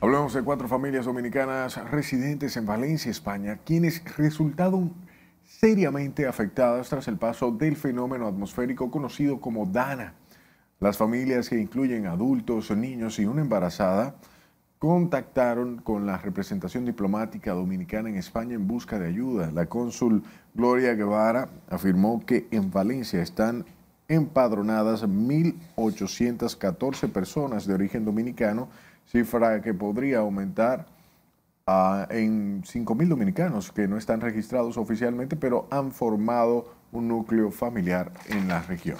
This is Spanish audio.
Hablamos de cuatro familias dominicanas residentes en Valencia, España, quienes resultaron seriamente afectadas tras el paso del fenómeno atmosférico conocido como Dana. Las familias que incluyen adultos, niños y una embarazada contactaron con la representación diplomática dominicana en España en busca de ayuda. La cónsul Gloria Guevara afirmó que en Valencia están empadronadas 1.814 personas de origen dominicano, cifra que podría aumentar ah, en 5.000 dominicanos que no están registrados oficialmente, pero han formado un núcleo familiar en la región.